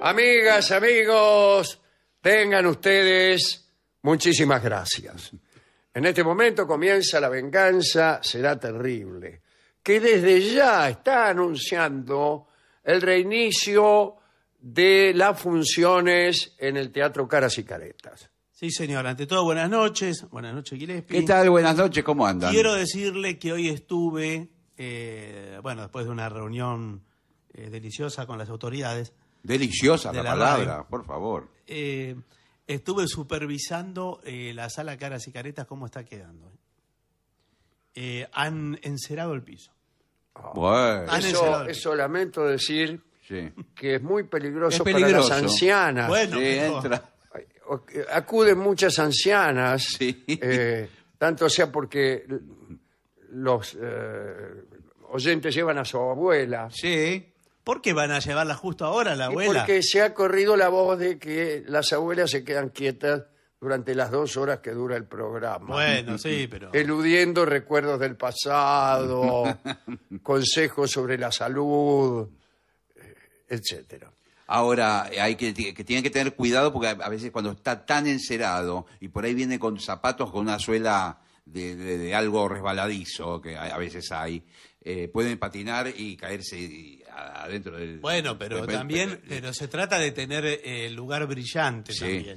Amigas, amigos, tengan ustedes muchísimas gracias. En este momento comienza la venganza, será terrible, que desde ya está anunciando el reinicio de las funciones en el Teatro Caras y Caretas. Sí, señor. Ante todo, buenas noches. Buenas noches, Gillespie. ¿Qué tal? Buenas noches, ¿cómo andan? Quiero decirle que hoy estuve, eh, bueno, después de una reunión eh, deliciosa con las autoridades, Deliciosa la, palabra, por favor. Eh, estuve supervisando eh, la sala Caras y Caretas, cómo está quedando. Eh, han encerado el piso. Ah. Bueno. eso, lamento decir que es muy peligroso, para las ancianas. Bueno, Acuden muchas ancianas, tanto sea porque los oyentes llevan a su abuela. Sí. ¿Por qué van a llevarla justo ahora la abuela? porque se ha corrido la voz de que las abuelas se quedan quietas durante las dos horas que dura el programa. Bueno, sí, pero... Eludiendo recuerdos del pasado, consejos sobre la salud, eh, etcétera. Ahora, eh, hay que, que tener cuidado porque a veces cuando está tan encerado y por ahí viene con zapatos con una suela de, algo resbaladizo, que a, veces hay, eh, pueden patinar y caerse y adentro Bueno, pero también eh, pero se trata de tener eh, el lugar brillante también.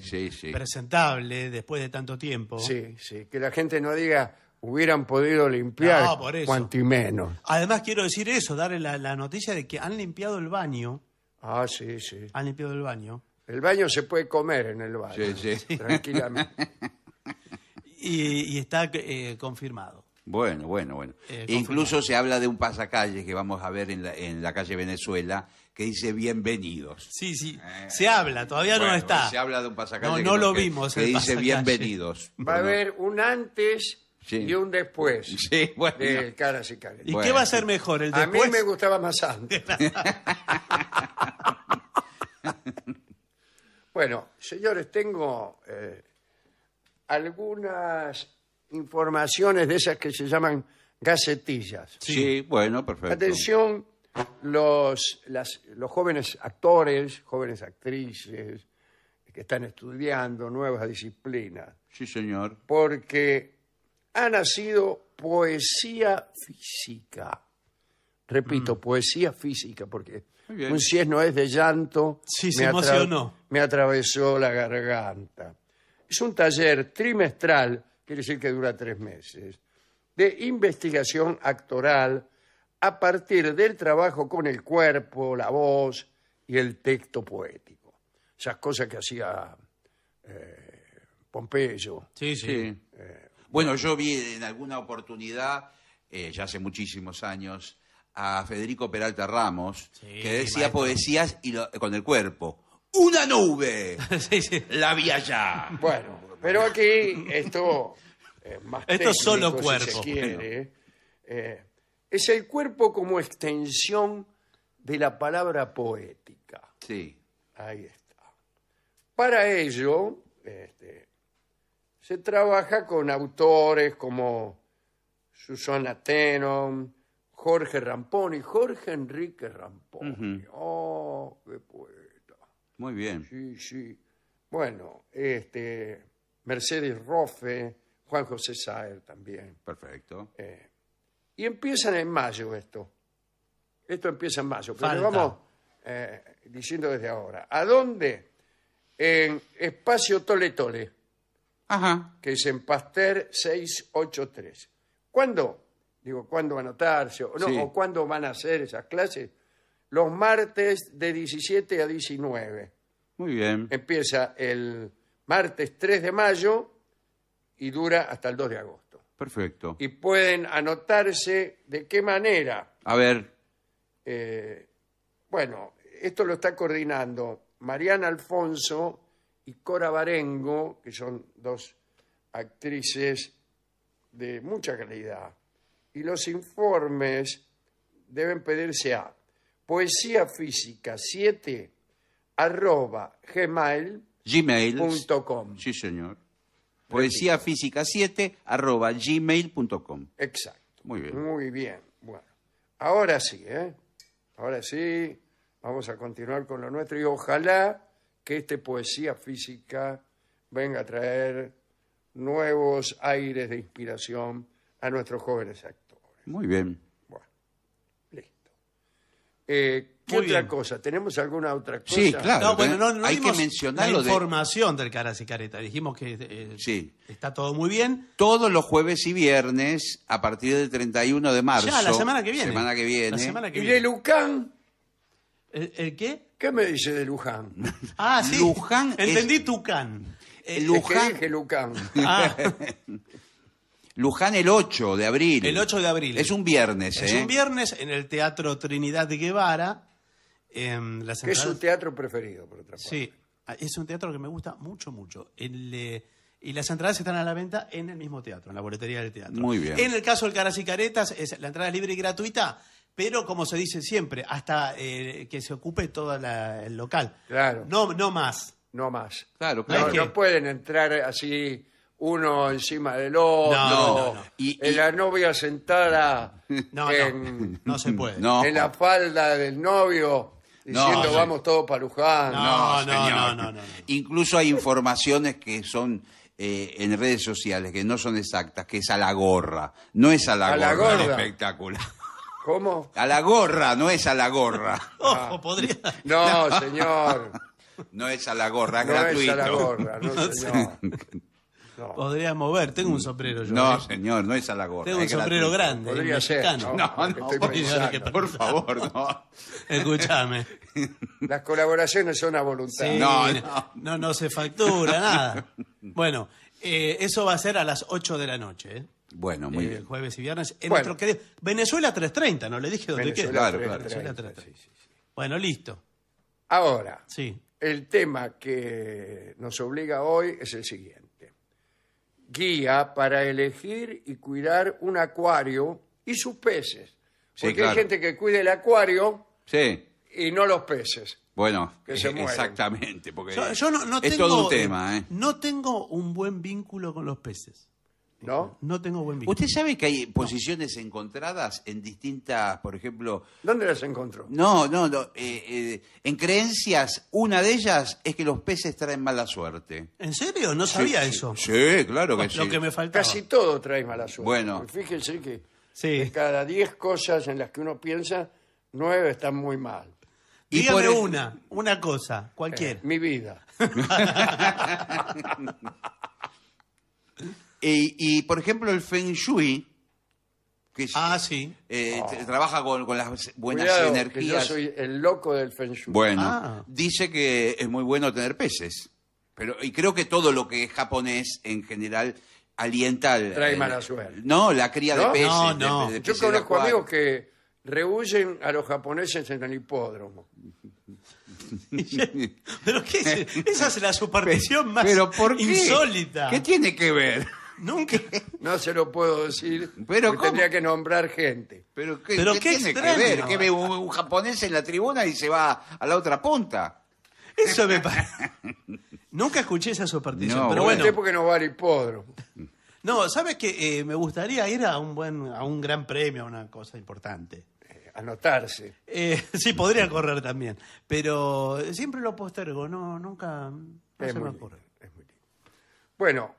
Presentable después de tanto tiempo. Sí, sí. Que la gente no diga hubieran podido limpiar cuanto menos. Además quiero decir eso, darle la, noticia de que han limpiado el baño. Ah, sí, sí. Han limpiado el baño. El baño se puede comer en el baño. Sí, sí. Tranquilamente. y, está eh, confirmado. Bueno, bueno, bueno. Eh, e incluso se habla de un pasacalle que vamos a ver en la, en la calle Venezuela que dice bienvenidos. Sí, sí, eh, se habla, todavía no está. Se habla de un pasacalle. No, no que, lo vimos. Que dice bienvenidos. Va a haber un antes y un después sí, bueno. de caras y caras. ¿Y qué va a ser mejor? ¿El después? A mí me gustaba más antes. bueno, señores, tengo eh, algunas informaciones de esas que se llaman gacetillas. Sí, bueno, perfecto. Atención, los, jóvenes actores, jóvenes actrices que están estudiando nuevas disciplinas, Sí, señor. porque ha nacido poesía física. Repito, mm. poesía física, porque un no es de llanto. Sí, se emocionó. Me atravesó la garganta. Es un taller trimestral quiere decir que dura tres meses, de investigación actoral a partir del trabajo con el cuerpo, la voz y el texto poético. Esas cosas que hacía eh, Pompeyo. Sí, sí. Eh, bueno, yo vi en alguna oportunidad, eh, ya hace muchísimos años, a Federico Peralta Ramos, que decía poesías y con el cuerpo una nube. La vi allá. Bueno, pero aquí esto eh, más Esto técnico, solo cuerpo. Si quiere, eh, es el cuerpo como extensión de la palabra poética. Sí. Ahí está. Para ello, este, se trabaja con autores como Susana Tenon, Jorge Ramponi, Jorge Enrique Ramponi. Oh, qué muy bien. Sí, sí. Bueno, este, Mercedes Rofe, Juan José Saer también. Perfecto. Eh, y empiezan en mayo esto. Esto empieza en mayo, pero vamos eh, diciendo desde ahora. ¿A dónde? En Espacio Tole Tole, Ajá. que es en Pasteur 683. ¿Cuándo? Digo, ¿cuándo van a anotarse? O, no, ¿O cuándo van a hacer esas clases? los martes de 17 a 19. Muy bien. Empieza el martes 3 de mayo y dura hasta el 2 de agosto. Perfecto. Y pueden anotarse de qué manera. A ver. Eh, bueno, esto lo está coordinando Mariana Alfonso y Cora Barengo, que son dos actrices de mucha calidad. Y los informes deben pedirse a poesía física 7 arroba gmail Sí, señor. Poesía física 7 arroba gmail.com. Exacto. Muy bien. Muy bien. Bueno, ahora sí, ¿eh? Ahora sí, vamos a continuar con lo nuestro y ojalá que este poesía física venga a traer nuevos aires de inspiración a nuestros jóvenes actores. Muy bien. Eh, ¿Qué otra cosa? ¿Tenemos alguna otra cosa? Sí, claro. No, bueno, hay que mencionar la información del Caras y Dijimos que eh, está todo muy bien. Todos los jueves y viernes, a partir del 31 de marzo. Ya, la semana que viene. que La semana que ¿Y de Luján? ¿El, qué? ¿Qué me dice de Luján? Ah, sí. Luján Entendí es... Tucán. Eh, el Luján. Es ah. que Luján el 8 de abril. El 8 de abril. Es un viernes, ¿eh? Es un ¿eh? viernes en el Teatro Trinidad de Guevara. es su teatro preferido, por otra parte. Sí, ah, es un teatro que me gusta mucho, mucho. Eh, y las entradas están a la venta en el mismo teatro, en la boletería del teatro. Muy bien. En el caso del Caras y Caretas, es, la entrada libre y gratuita, pero como se dice siempre, hasta eh, que se ocupe todo el local. Claro. No, no más. No más. Claro, claro. no pueden entrar así uno encima del otro, Y- la novia sentada No, en, en la falda del novio diciendo vamos todos para Luján. No, no, no, no, Incluso hay informaciones que son eh, en redes sociales que no son exactas, que es a la gorra. No es a la, gorra. espectacular ¿Cómo? A la gorra, no es a la gorra. Oh, ah. No, señor. No es a la gorra, No es a la gorra, no, señor. Podría mover. Tengo un sombrero yo. No, ¿eh? señor, no es a la gorra. Tengo un sombrero grande. Podría ser. No, no, no por favor, no. Escúchame. Las colaboraciones son a voluntad. no, no, no, no, se factura nada. Bueno, eh, eso va a ser a las 8 de la noche. ¿eh? Bueno, muy bien. Jueves y viernes. En querido... Venezuela 3.30, no le dije dónde quiera. Claro, claro. Venezuela 3.30. bueno, listo. Ahora, sí. el tema que nos obliga hoy es el siguiente guía para elegir y cuidar un acuario y sus peces. Porque hay gente que cuida el acuario y no los peces. bueno, eh, exactamente, porque es todo un tema, ¿eh? No tengo un buen vínculo con los peces. ¿No? No tengo buen visto. ¿Usted sabe que hay posiciones encontradas en distintas, por ejemplo... ¿Dónde las encontró? No, no, no, eh, eh, en creencias, una de ellas es que los peces traen mala suerte. ¿En serio? No sabía eso. Sí, claro que sí. Lo que me Casi todo trae mala suerte. Bueno. Fíjense que cada diez cosas en las que uno piensa, nueve están muy mal. Y Dígame una, una cosa, cualquier. Mi vida. Y, por ejemplo, el Feng Shui, que Ah, sí. Eh, ah. trabaja con, con las buenas Cuidado, yo soy el loco del Feng Shui. Bueno, ah. dice que es muy bueno tener peces. Pero, y creo que todo lo que es japonés en general alienta Trae mala suerte. No, la cría de peces. Yo conozco amigos que rehuyen a los japoneses en el hipódromo. Pero qué esa es la superstición más insólita. ¿Qué tiene que ver? Nunca. No se lo puedo decir. Pero tendría que nombrar gente. Pero qué, tiene que ver? Que ve un, japonés en la tribuna y se va a la otra punta? Eso me parece. Nunca escuché esa superstición, No, pero bueno. tiempo que no va al hipódromo. No, ¿sabes que eh, me gustaría ir a un buen, a un gran premio, a una cosa importante. Eh, anotarse. Eh, sí, podría correr también, pero siempre lo postergo, no, nunca Es Bueno,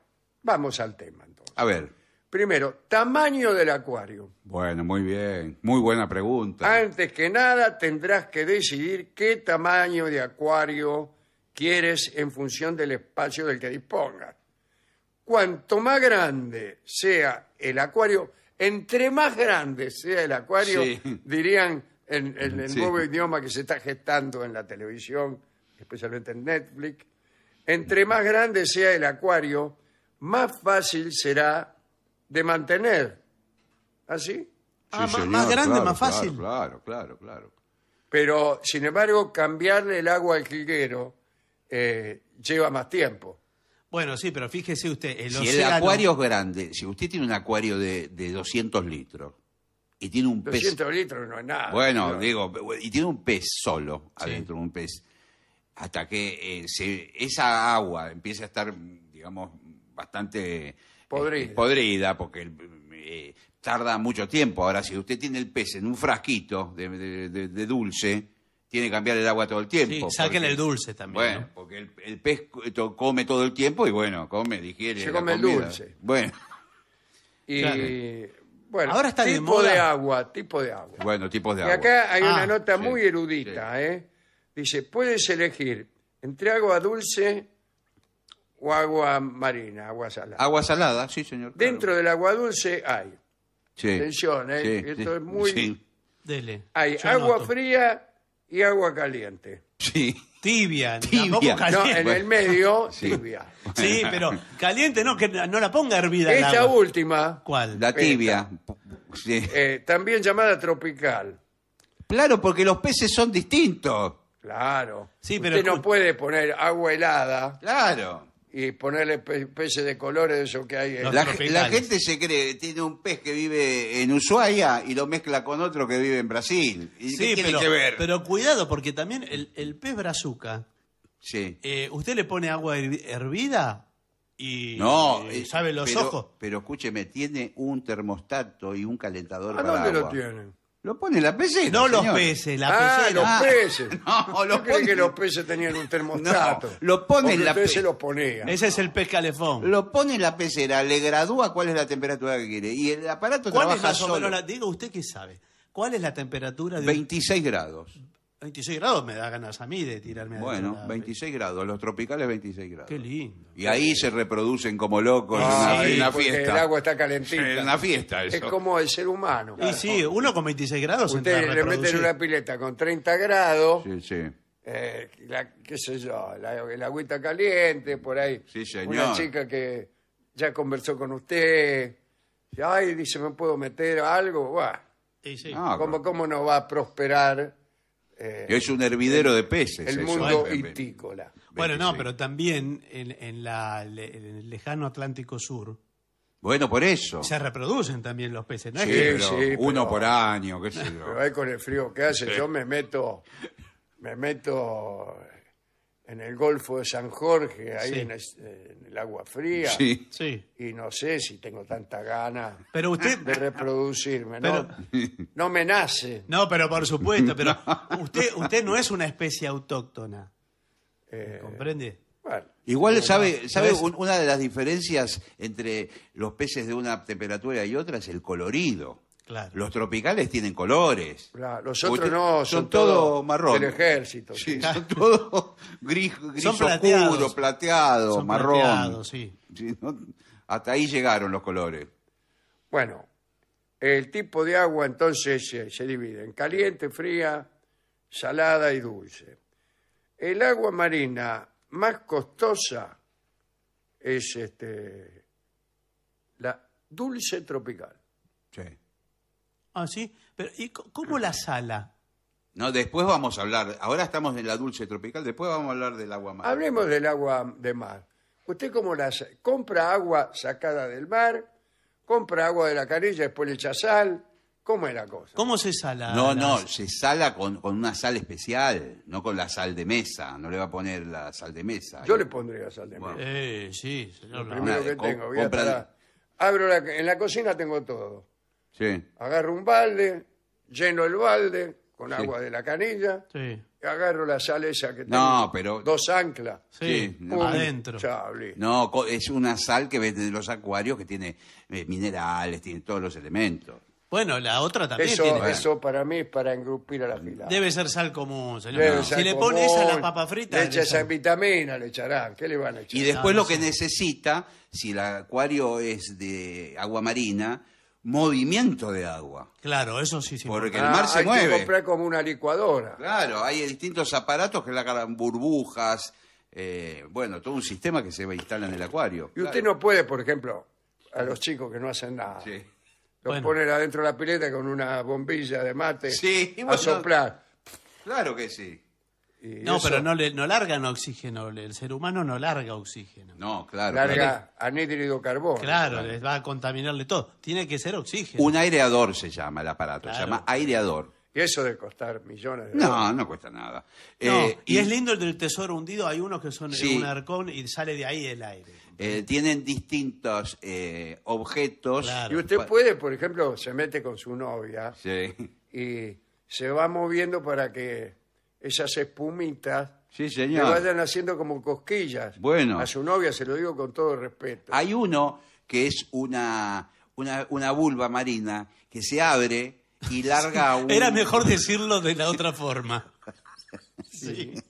Vamos al tema entonces. A ver. Primero, tamaño del acuario. Bueno, muy bien. Muy buena pregunta. Antes que nada, tendrás que decidir qué tamaño de acuario quieres en función del espacio del que dispongas. Cuanto más grande sea el acuario, entre más grande sea el acuario, dirían en, el nuevo idioma que se está gestando en la televisión, especialmente en Netflix, entre más grande sea el acuario, más fácil será de mantener. ¿Así? Ah, Sí, más, grande, más fácil. Claro, claro, claro. Pero, sin embargo, cambiarle el agua al jilguero eh, lleva más tiempo. Bueno, sí, pero fíjese usted, el Si el acuario es grande, si usted tiene un acuario de, de 200 litros y tiene un pez. 200 litros no es nada. Bueno, digo, y tiene un pez solo adentro, un pez. Hasta que eh, esa agua empiece a estar, digamos, bastante podrida, este, porque eh, tarda mucho tiempo. Ahora, si usted tiene el pez en un frasquito de, dulce, tiene que cambiar el agua todo el tiempo. Sí, saquen el dulce también. Bueno, porque el, pez come todo el tiempo y bueno, come, digiere. Se come el dulce. Bueno. Y bueno, Ahora está tipo de, agua, tipo de agua. Bueno, de agua. Y acá hay una ah, nota muy erudita, ¿eh? Dice, puedes elegir entre agua dulce o agua marina, agua salada. Agua salada, sí, señor. Dentro del agua dulce hay, Sí, atención, ¿eh? esto es muy... Hay agua fría y agua caliente. sí. Tibia, Tibia. No, en el medio, tibia. Sí, pero caliente no, que no la ponga hervida. esta Esa última, ¿Cuál? la tibia. Sí. Eh, también llamada tropical, Claro, porque los peces son distintos. claro. Sí, pero no puede poner agua helada Claro y ponerle peces de colores, eso que hay. en- La, gente se cree, tiene un pez que vive en Ushuaia y lo mezcla con otro que vive en Brasil. ¿Y tiene pero, que ver? pero cuidado, porque también el, el pez brazuca, sí. Eh, usted le pone agua hervida y, No, eh, sabe los ojos. Pero escúcheme, tiene un termostato y un calentador dónde lo lo pone la pecera No los peces, la ah, pecera. los ah, peces. No, lo que los peces tenían un termostato. No, lo pone la ponía. Ese es el pez calefón. Lo pone en la pecera, le gradúa cuál es la temperatura que quiere. Y el aparato ¿Cuál trabaja solo. usted qué sabe, cuál es la temperatura de 26 grados. 26 grados me da ganas a mí de tirarme Bueno, 26 grados, los tropicales 26 grados. Qué lindo. Y ahí se reproducen como locos en, la, ah, fiesta. El agua está calentita. En la fiesta, Es como el ser humano. Y sí, uno con 26 grados Ustedes le meten una pileta con 30 grados. Sí, sí. Eh, qué sé yo, la, el agüita caliente, por ahí. Sí, señor. Una chica que ya conversó con usted. Ay, dice, ¿me puedo meter algo? Sí, sí. ¿Cómo, ¿Cómo no va a prosperar? Eh, es un hervidero de peces. El mundo vitícola. Bueno, no, pero también en, el lejano Atlántico Sur. Bueno, por eso. Se reproducen también los peces, ¿no? Sí, sí, uno por año, qué sé yo. Pero ahí con el frío ¿qué hace, yo me meto, me meto en el Golfo de San Jorge, ahí en, el agua fría. Sí. Sí. Y no sé si tengo tanta gana de reproducirme, ¿no? No me nace. No, pero por supuesto, pero usted, usted no es una especie autóctona. Eh, ¿Comprende? Igual sabe, sabe una de las diferencias entre los peces de una temperatura y otra es el colorido. Los tropicales tienen colores. los otros no, son, todo marrón. el ejército. Sí, son todo gris, oscuro, plateado, marrón. hasta ahí llegaron los colores. Bueno, el tipo de agua entonces se divide en caliente, fría, salada y dulce. El agua marina más costosa es este, la dulce tropical. Sí. Ah, sí. Pero, ¿y cómo la sala? No, después vamos a hablar. Ahora estamos en la dulce tropical, después vamos a hablar del agua mar. Hablemos del agua de mar. ¿Usted cómo la ¿Compra agua sacada del mar? ¿Compra agua de la canilla, después le echa sal? ¿Cómo es la cosa? ¿Cómo se sala? No, no, se sala con, una sal especial, no con la sal de mesa. No le va a poner la sal de mesa. Yo le pondré la sal de mesa eh, sí, señor. primero que tengo. en la cocina tengo todo. Agarro un balde, lleno el balde con agua de la canilla, agarro la sal esa que tengo. pero. Dos anclas. Sí, adentro. No, es una sal que venden en los acuarios que tiene eh, minerales, tiene todos los elementos. Bueno, la otra también eso, para mí es para engrupir a la fila. Debe ser sal común, si le pones a la papa frita. Le echa esa vitamina, le echarán. ¿Qué le van a echar? Y después lo que necesita, si el acuario es de agua marina, movimiento de agua. Claro, eso sí. porque el ah, mar se mueve. Hay comprar como una licuadora. Claro, hay distintos aparatos que le agarran burbujas, eh, bueno, todo un sistema que se instala en el acuario. Y usted no puede, por ejemplo, a los chicos que no hacen nada. Los poner adentro de la pileta con una bombilla de mate sí, a soplar. Claro que sí. Eh, no, pero no, le, no largan oxígeno, el ser humano no larga oxígeno. No, claro. Larga anhídrido Claro, les va a contaminarle todo. Tiene que ser oxígeno. Un aireador se llama el aparato, se llama aireador. Y eso de costar millones de dólares. No, no cuesta nada. Eh, y, es lindo el del tesoro hundido, hay unos que son un arcón y sale de ahí el aire. Eh, tienen distintos objetos. Y usted puede, por ejemplo, se mete con su novia sí. y se va moviendo para que esas espumitas sí, señor. vayan haciendo como cosquillas. Bueno. A su novia se lo digo con todo respeto. Hay uno que es una, una, una vulva marina que se abre y larga un... Era mejor decirlo de la otra forma.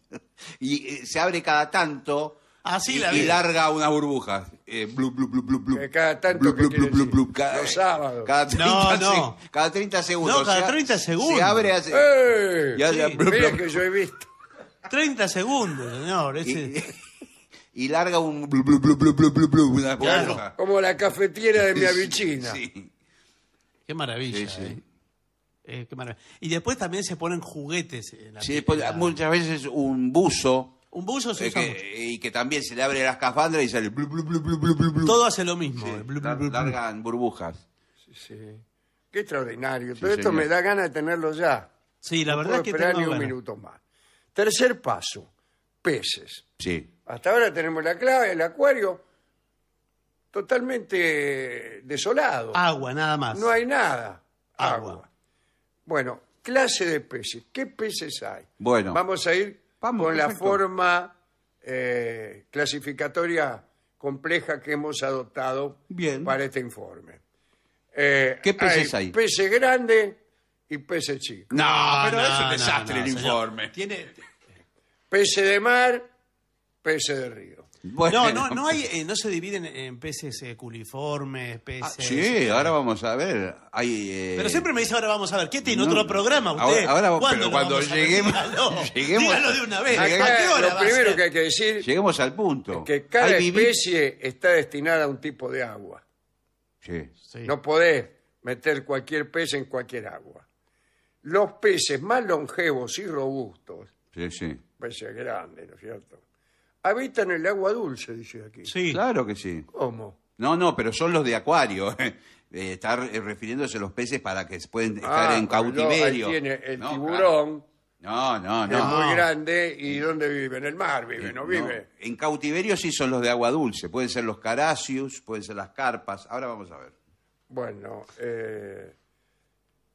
Y eh, se abre cada tanto Así y, larga una burbuja. cada tanto cada, Los sábados. cada 30, No, no. cada 30 segundos. No, cada 30 segundos. Se abre así. ¡Eh! y, hace que yo he visto. 30 segundos, señor. y- Ese- y larga un blub, una burbuja. Como la cafetera de mi avicina. Sí, Qué maravilla. sí, sí. eh. qué maravilla. Y después también se ponen juguetes en la Sí, muchas veces un buzo un y que también se le abre la escafandra y sale. Todo hace lo mismo. Eh, largan burbujas. Qué extraordinario. Todo esto me da ganas de tenerlo ya. Sí, la verdad que tengo un minuto más. Tercer paso, peces. Sí. Hasta ahora tenemos la clave, el acuario totalmente desolado. Agua, nada más. No hay nada. Agua. Bueno, clase de peces. ¿Qué peces hay? Bueno. Vamos a ir con la forma eh, clasificatoria compleja que hemos adoptado para este informe. Eh, ¿Qué peces hay? Peces grande y peces chico. No, ah, pero no, es un desastre el informe. Tiene de mar, pese de río. No, no, no, hay, eh, no se dividen en peces eh, culiformes, ah, peces. sí, eh, ahora vamos a ver. Hay, Pero siempre me dice ahora vamos a ver. ¿Qué tiene otro programa usted? Ahora, cuando lleguemos, Dígalo de una vez. lo primero que hay que decir. Lleguemos al punto. Que cada especie está destinada a un tipo de agua. Sí. No podés meter cualquier pez en cualquier agua. Los peces más longevos y robustos. Sí, sí. Peces grandes, ¿no es cierto? habitan el agua dulce, dice aquí. Sí. Claro que sí. ¿Cómo? No, no, pero son los de acuario. Eh, está eh, refiriéndose a los peces para que pueden ah, estar en cautiverio. tiene el tiburón. No, no, no. Es muy grande y ¿dónde vive? En el mar vive, eh, no vive. En cautiverio sí son los de agua dulce. Pueden ser los caracius, pueden ser las carpas. Ahora vamos a ver. Bueno, eh,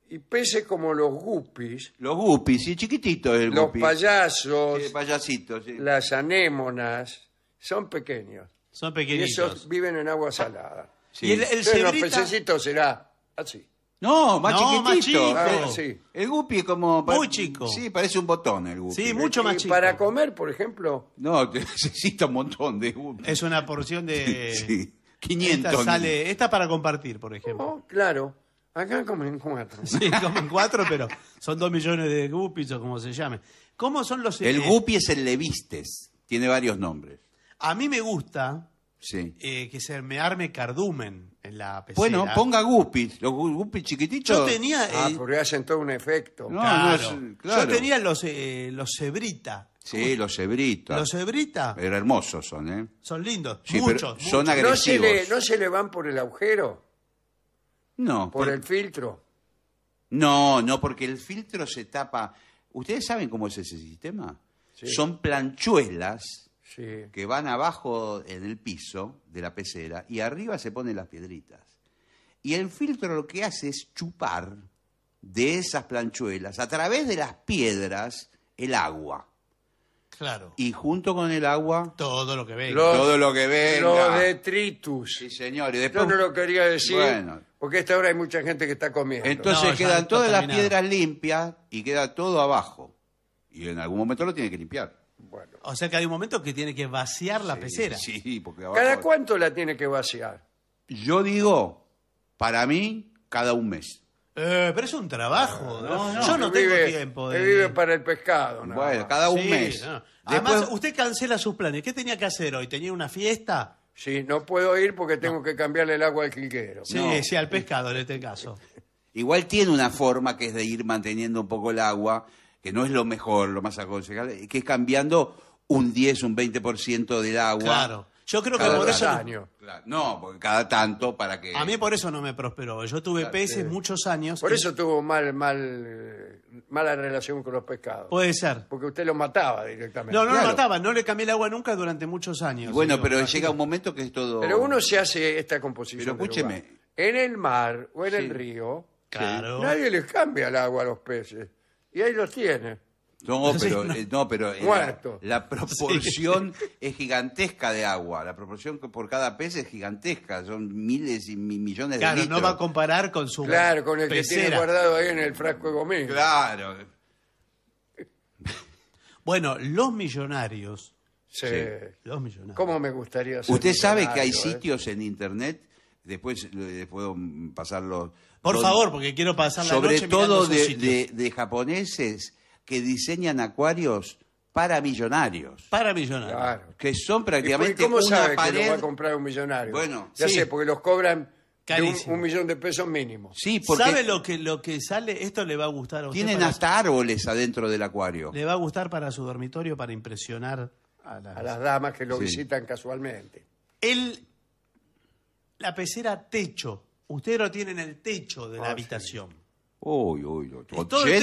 y peces como los guppies, Los guppies, y chiquititos el los payasos, payasitos, las anémonas, son pequeños. Son Y esos viven en agua salada. Y el, el los será así. No, más ah, sí. El guppie es como... Muy chico. Sí, parece un botón el mucho más y para comer, por ejemplo, No, necesita un montón de guppy. Es una porción de... Sí, 500. Esta sale, esta para compartir, por ejemplo. Oh, claro, Acá comen cuatro. Sí, comen cuatro, pero son dos millones de guppies o como se llame. ¿Cómo son los... El eh, es el levistes. Tiene varios nombres. A mí me gusta sí. Eh, que se me arme cardumen en la pecera. Bueno, ponga guppies. Los guppies chiquititos... Yo tenía... Ah, eh, porque hacen todo un efecto. claro. claro. Yo tenía los, los cebrita. Sí, los cebritos. Los cebritas. Pero hermosos son, ¿eh? Son lindos. muchos, Son agresivos. ¿No se le van por el agujero? No. ¿Por el filtro? No, no, porque el filtro se tapa. ¿Ustedes saben cómo es ese sistema? Son planchuelas que van abajo en el piso de la pecera y arriba se ponen las piedritas. Y el filtro lo que hace es chupar de esas planchuelas a través de las piedras el agua. Claro. Y junto con el agua. Todo lo que venga. todo lo que venga. Lo detritus. Sí, señor. Y después, Yo no lo quería decir. Bueno porque esta hora hay mucha gente que está comiendo. Entonces quedan todas las piedras limpias y queda todo abajo. Y en algún momento lo tiene que limpiar. Bueno. O sea que hay un momento que tiene que vaciar la pecera. Sí, porque abajo. ¿Cada cuánto la tiene que vaciar? Yo digo, para mí, cada un mes. Eh, pero es un trabajo, ah, ¿no? Yo no tengo tiempo. de- vive para el pescado. Bueno, cada un mes. Además, usted cancela sus planes. ¿Qué tenía que hacer hoy? ¿Tenía una fiesta? Sí, no puedo ir porque tengo que cambiarle el agua al quinquero. Sí, sí, al pescado en este caso. Igual tiene una forma que es de ir manteniendo un poco el agua, que no es lo mejor, lo más aconsejable, que es cambiando un 10, un 20% del agua Claro. Yo creo que Año. no, porque cada tanto para que. A mí por eso no me prosperó. Yo tuve peces muchos años. Por eso tuvo mal, mal, eh, mala relación con los pescados. Puede ser. Porque usted los mataba directamente. No, no los mataba. No le cambié el agua nunca durante muchos años. bueno, pero llega un momento que es todo. Pero uno se hace esta composición. Pero escúcheme. En el mar o en el río. Claro. Nadie les cambia el agua a los peces. Y ahí los tiene. Eh, no, pero, eh, la, proporción es gigantesca de agua. La proporción por cada pez es gigantesca. Son miles y millones de Claro, no va a comparar con su Claro, con el que tiene guardado ahí en el frasco de comida. Claro. Bueno, los millonarios, Sí. los millonarios. ¿Cómo me gustaría Usted sabe que hay eh? sitios en internet, después puedo pasarlo. Por favor, porque quiero pasar la sobre todo de- de japoneses que diseñan acuarios para millonarios. Para millonarios. Claro. Que son prácticamente. ¿Y ¿Cómo sabe que va a comprar un millonario? Bueno, ya sé, porque los cobran. un, millón de pesos mínimo. Sí, porque ¿Sabe lo que, lo que sale? Esto le va a gustar a usted. Tienen hasta árboles adentro del acuario. Le va a gustar para su dormitorio para impresionar a las, damas que lo visitan casualmente. El, la pecera techo. Usted lo tiene en el techo de la ah, habitación. Uy, uy, uy.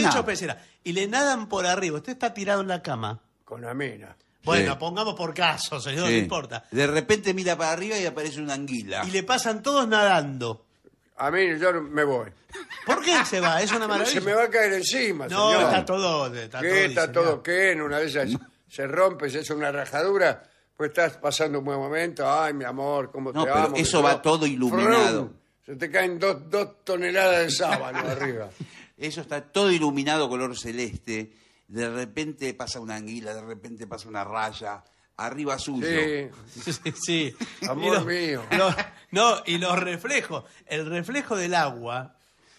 Y Y le nadan por arriba. Usted está tirado en la cama. Con la mina. Bueno, pongamos por caso, señor, no importa. De repente mira para arriba y aparece una anguila. Y le pasan todos nadando. A mí yo me voy. ¿Por qué se va? Es una Se me va a caer encima, No, está todo. Está todo, ¿Qué está todo? ¿Qué? En una vez se rompe, se hace una rajadura, pues estás pasando un buen momento. Ay, mi amor, cómo No, pero eso va todo iluminado te caen dos, toneladas de sábano arriba. Eso está todo iluminado color celeste. De repente pasa una anguila, de repente pasa una raya. Arriba suyo. Sí, Sí, amor mío. no, y los reflejos. El reflejo del agua,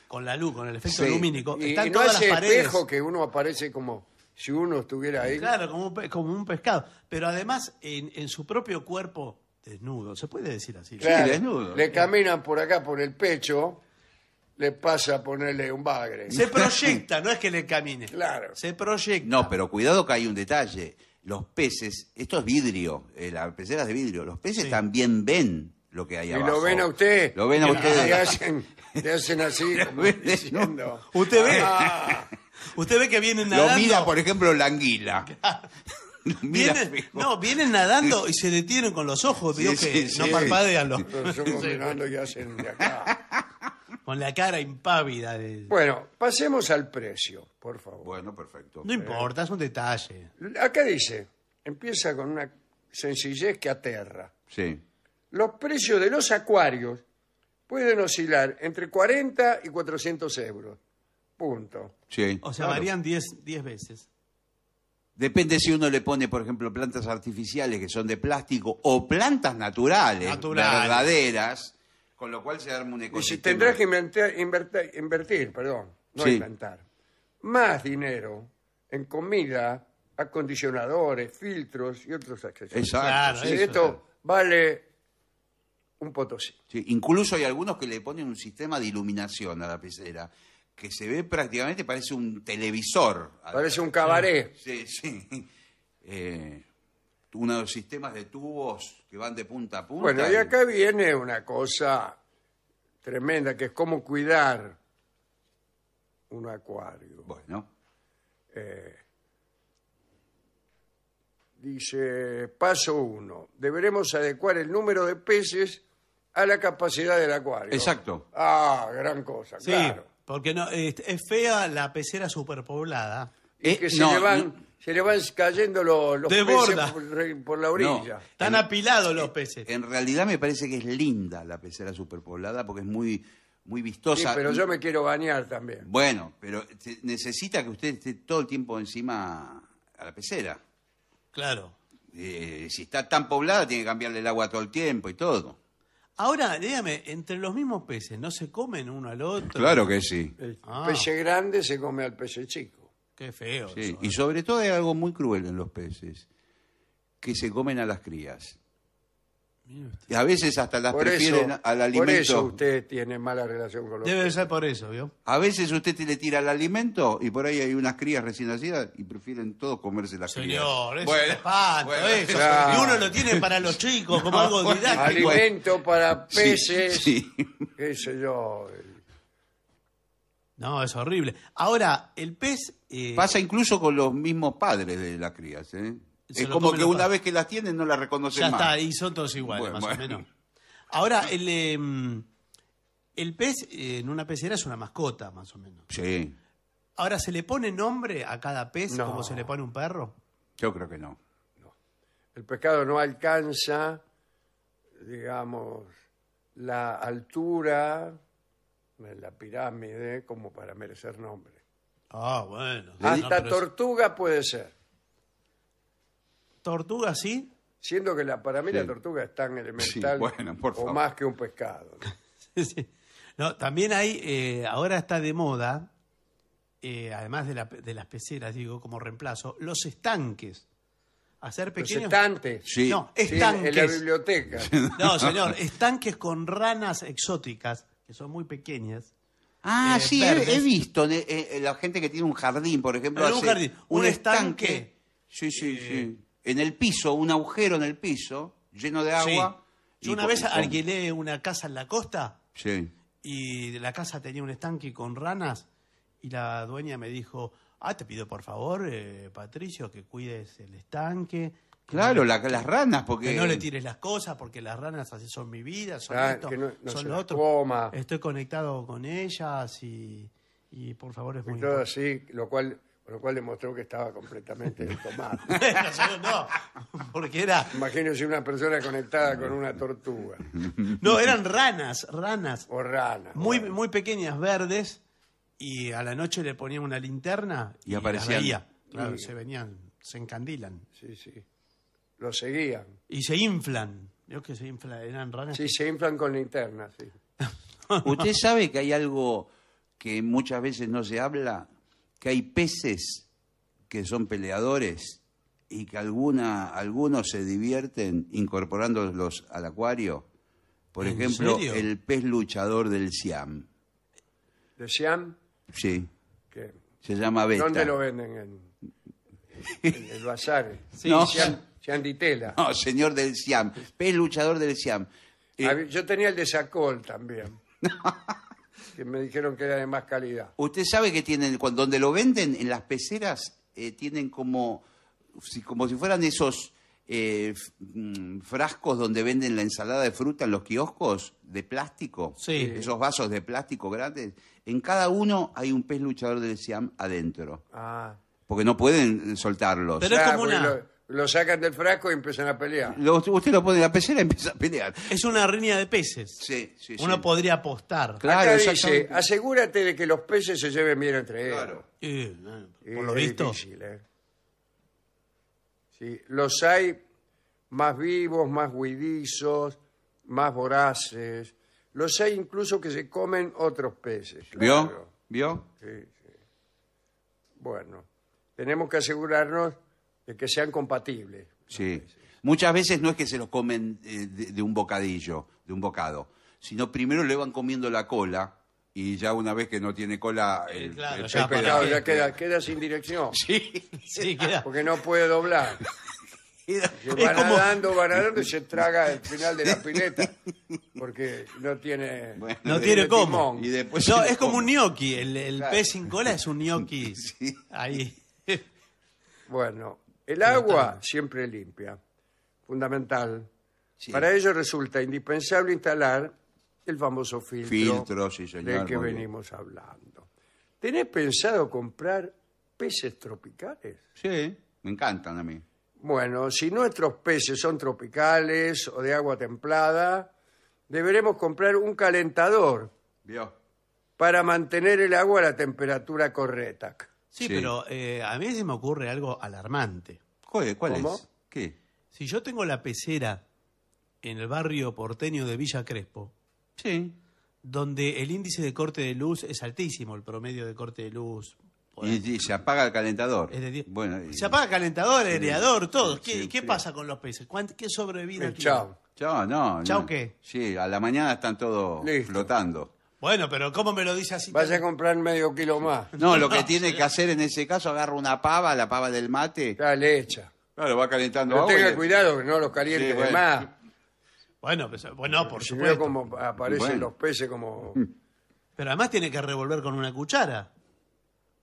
con la luz, con el efecto lumínico, Y, están no todas las espejo que uno aparece como si uno estuviera ahí. Claro, como un, como un pescado. Pero además, en, en su propio cuerpo desnudo, se puede decir así. sí, Le caminan por acá, por el pecho, le pasa a ponerle un bagre. Se proyecta, no es que le camine. Claro. Se proyecta. No, pero cuidado que hay un detalle. Los peces, esto es vidrio, eh, las peceras de vidrio, los peces también ven lo que hay abajo. Y lo ven a usted. Lo ven a usted. Le hacen, hacen así, como Usted ve. Ah. Usted ve que vienen nadando. Lo mira, por ejemplo, la anguila. no, vienen nadando y se detienen con los ojos, que no parpadean Con la cara impávida. Bueno, pasemos al precio, por favor. Bueno, perfecto. No importa, es un detalle. Acá dice, empieza con una sencillez que aterra. Sí. Los precios de los acuarios pueden oscilar entre 40 y 400 euros. Punto. Sí. O sea, varían 10 veces. Depende si uno le pone, por ejemplo, plantas artificiales que son de plástico o plantas naturales, verdaderas, con lo cual se arma un ecosistema. Y si tendrás que invertir, perdón, no inventar, más dinero en comida, acondicionadores, filtros y otros accesorios. Exacto. Claro, eh, esto vale un potosí. incluso hay algunos que le ponen un sistema de iluminación a la pecera que se ve prácticamente, parece un televisor. Parece un cabaret. Sí, sí. Eh, de los sistemas de tubos que van de punta a punta. Bueno, y acá viene una cosa tremenda, que es cómo cuidar un acuario. Bueno. Eh, dice, paso uno, deberemos adecuar el número de peces a la capacidad del acuario. Exacto. Ah, gran cosa, sí. claro. Porque no, es, fea la pecera superpoblada. Es eh, que se, le van, se le van cayendo los, peces por, la orilla. Están apilados los eh, peces. En realidad me parece que es linda la pecera superpoblada porque es muy, muy vistosa. pero yo me quiero bañar también. Bueno, pero necesita que usted esté todo el tiempo encima a la pecera. Claro. Eh, si está tan poblada, tiene que cambiarle el agua todo el tiempo y todo. Ahora, dígame, entre los mismos peces, ¿no se comen uno al otro? Claro que sí. El ah. grande se come al pez chico. Qué feo. Sí, Y ¿eh? sobre todo hay algo muy cruel en los peces, que se comen a las crías. Y a veces hasta las prefieren al alimento. Por eso usted tiene mala relación con los Debe ser por eso, ¿vio? A veces usted le tira al alimento y por ahí hay unas crías recién nacidas y prefieren todo comerse las crías. Señor, bueno, es espanto, eso. Y uno lo tiene para los chicos como algo didáctico. Alimento para peces, sí, sí. qué sé yo. No, es horrible. Ahora, el pez... Eh, Pasa incluso con los mismos padres de las crías, ¿eh? es como que una vez que las tienen no las reconocen más. Ya está, y son todos iguales, más o menos. Ahora, el, em, el pez en una pecera es una mascota, más o menos. Sí. Ahora, ¿se le pone nombre a cada pez como se le pone a un perro? Yo creo que no. El pescado no alcanza, digamos, la altura de la pirámide como para merecer nombre. Ah, bueno. Hasta tortuga puede ser. ¿Tortuga sí? Siendo que la, para mí la tortuga es tan elemental o más que un pescado. Sí. también hay, eh, ahora está de moda, eh, además de, las peceras, digo, como reemplazo, los estanques. Hacer pequeños... Estanques, Sí. No, en- la biblioteca. no, señor, estanques con ranas exóticas, que son muy pequeñas. Ah, eh, sí, he- visto la gente que tiene un jardín, por ejemplo. un un estanque. Sí, sí, sí en el piso, un agujero en el piso, lleno de agua. Yo una vez alquilé una casa en la costa y la casa tenía un estanque con ranas y la dueña me dijo, ah, te pido por favor, eh, Patricio, que cuides el estanque. Claro, las ranas, porque... Que no le tires las cosas, porque las ranas así son mi vida, son ah, esto, son lo otro. Estoy conectado con ellas y, y por favor es muy... Todo así, lo cual por lo cual demostró que estaba completamente tomado. no, porque era. Imagínense una persona conectada con una tortuga. No, eran ranas, ranas. O ranas. Muy, muy pequeñas, verdes, y a la noche le ponían una linterna y, y aparecían. se venían, se encandilan. Sí, sí. Lo seguían. Y se inflan. Yo que se inflan, eran ranas. Sí, se inflan con linterna, sí. Usted sabe que hay algo que muchas veces no se habla que hay peces que son peleadores y que alguna, algunos se divierten incorporándolos al acuario. Por ejemplo, el pez luchador del Siam. ¿De Siam? Sí. Se llama Beta. ¿Dónde lo venden? En, el bazar. sí, no. Siam, Ditela? No, señor del Siam. Pez luchador del Siam. Eh, yo tenía el de Sacol también. que me dijeron que era de más calidad. Usted sabe que tienen, cuando, donde lo venden, en las peceras, eh, tienen como si, como si fueran esos eh, mm, frascos donde venden la ensalada de fruta en los kioscos de plástico, sí. esos vasos de plástico grandes. En cada uno hay un pez luchador del Siam adentro. Ah. Porque no pueden soltarlos. Pero es como una lo sacan del frasco y empiezan a pelear. usted lo pone en la pecera y empieza a pelear. Es una riña de peces. Sí, sí, Uno podría apostar. Claro. asegúrate de que los peces se lleven bien entre ellos. Claro. por lo visto. ¿eh? Sí, los hay más vivos, más huidizos, más voraces. Los hay incluso que se comen otros peces. ¿Vio? Sí, Sí. Bueno, tenemos que asegurarnos de que sean compatibles. Sí. Muchas veces no es que se los comen eh, de, un bocadillo, de un bocado, sino primero le van comiendo la cola y ya una vez que no tiene cola, el, claro, ya, queda, queda, sin dirección. Sí, sí queda. Porque no puede doblar. van como... van nadando y se traga el final de la pileta porque no tiene no tiene cómo y después es como un gnocchi el, pez sin cola es un gnocchi ahí bueno el agua siempre limpia, fundamental. Para ello resulta indispensable instalar el famoso filtro, del que venimos hablando. ¿Tenés pensado comprar peces tropicales? Sí, me encantan a mí. Bueno, si nuestros peces son tropicales o de agua templada, deberemos comprar un calentador para mantener el agua a la temperatura correcta. Sí, pero eh, a mí se me ocurre algo alarmante. Joder, ¿cuál es? ¿Qué? Si yo tengo la pecera en el barrio porteño de Villa Crespo, sí. donde el índice de corte de luz es altísimo, el promedio de corte de luz. Y, se apaga el calentador. bueno, se apaga el calentador, el todo. ¿Qué, ¿qué pasa con los peces? ¿Qué sobrevida? Chao. Chao, no. ¿Chao qué? Sí, a la mañana están todos flotando. Bueno, pero ¿cómo me lo dice así? Vaya a comprar medio kilo más. No, lo que tiene que hacer en ese caso, agarra una pava, la pava del mate. echa. lecha. lo va calentando tenga cuidado que no los caliente bueno. más. Bueno, pues, bueno, pues por supuesto. veo supuesto. como aparecen los peces como... Pero además tiene que revolver con una cuchara.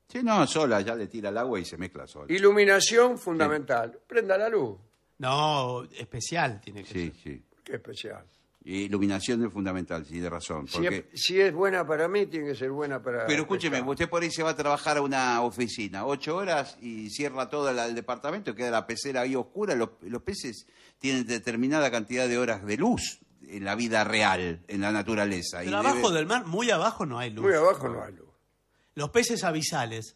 Sí, no, sola, ya le tira el agua y se mezcla sola. Iluminación fundamental. Prenda la luz. No, especial tiene que Sí, sí. Qué especial iluminación es fundamental, sí, de razón. Si, es, buena para mí, tiene que ser buena para... Pero escúcheme, usted por ahí se va a trabajar a una oficina, ocho horas y cierra todo el departamento, queda la pecera ahí oscura, los, peces tienen determinada cantidad de horas de luz en la vida real, en la naturaleza. Pero y abajo del mar, muy abajo no hay luz. Muy abajo no hay luz. Los peces avisales.